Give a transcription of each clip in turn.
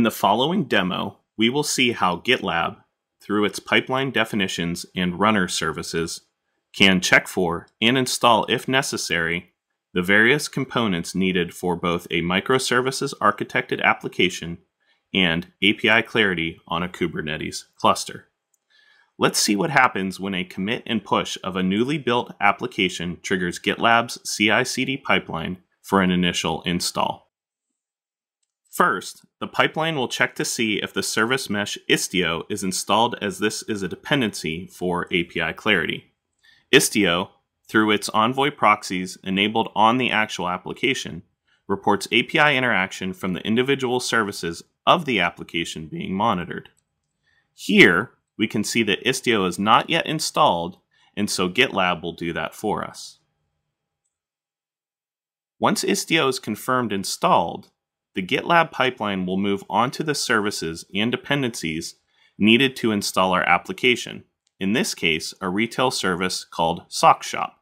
In the following demo, we will see how GitLab, through its pipeline definitions and runner services, can check for and install, if necessary, the various components needed for both a microservices architected application and API clarity on a Kubernetes cluster. Let's see what happens when a commit and push of a newly built application triggers GitLab's CI CD pipeline for an initial install. First, the pipeline will check to see if the service mesh Istio is installed as this is a dependency for API Clarity. Istio, through its Envoy proxies enabled on the actual application, reports API interaction from the individual services of the application being monitored. Here, we can see that Istio is not yet installed, and so GitLab will do that for us. Once Istio is confirmed installed, the GitLab pipeline will move onto the services and dependencies needed to install our application, in this case, a retail service called Sock Shop.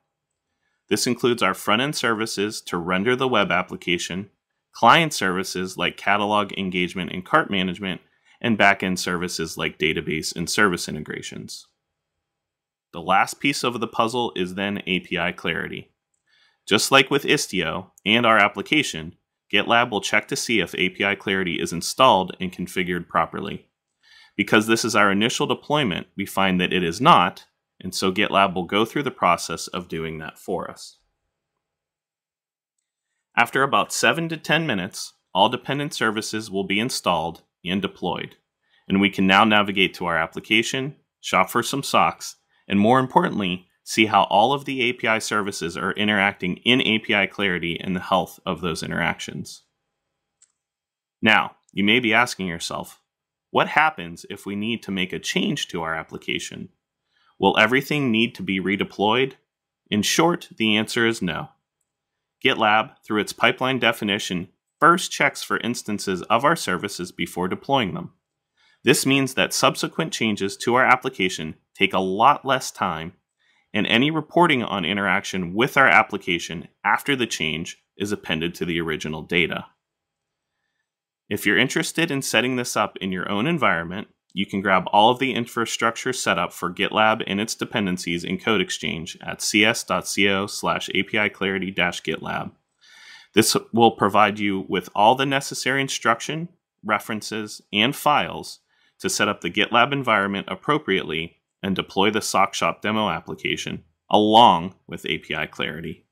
This includes our front end services to render the web application, client services like catalog engagement and cart management, and back end services like database and service integrations. The last piece of the puzzle is then API clarity. Just like with Istio and our application, GitLab will check to see if API Clarity is installed and configured properly. Because this is our initial deployment, we find that it is not, and so GitLab will go through the process of doing that for us. After about 7 to 10 minutes, all dependent services will be installed and deployed, and we can now navigate to our application, shop for some socks, and more importantly, see how all of the API services are interacting in API Clarity and the health of those interactions. Now, you may be asking yourself, what happens if we need to make a change to our application? Will everything need to be redeployed? In short, the answer is no. GitLab, through its pipeline definition, first checks for instances of our services before deploying them. This means that subsequent changes to our application take a lot less time and any reporting on interaction with our application after the change is appended to the original data. If you're interested in setting this up in your own environment, you can grab all of the infrastructure set up for GitLab and its dependencies in Code Exchange at cs.co slash apiclarity-gitlab. This will provide you with all the necessary instruction, references, and files to set up the GitLab environment appropriately and deploy the SockShop demo application along with API Clarity.